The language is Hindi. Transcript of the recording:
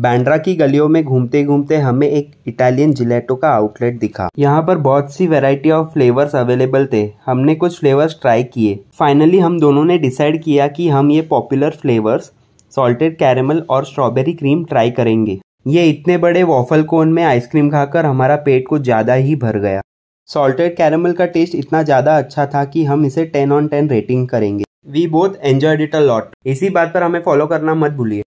बैंड्रा की गलियों में घूमते घूमते हमें एक इटालियन जिलेटो का आउटलेट दिखा यहाँ पर बहुत सी वैरायटी ऑफ फ्लेवर्स अवेलेबल थे हमने कुछ फ्लेवर्स ट्राई किए फाइनली हम दोनों ने डिसाइड किया कि हम ये पॉपुलर फ्लेवर्स सॉल्टेड कैरेमल और स्ट्रॉबेरी क्रीम ट्राई करेंगे ये इतने बड़े वॉफल कोन में आइसक्रीम खाकर हमारा पेट कुछ ज़्यादा ही भर गया सॉल्टेड कैरेमल का टेस्ट इतना ज़्यादा अच्छा था कि हम इसे टेन ऑन टेन रेटिंग करेंगे we both enjoyed it a lot इसी बात पर हमें फॉलो करना मत भूलिए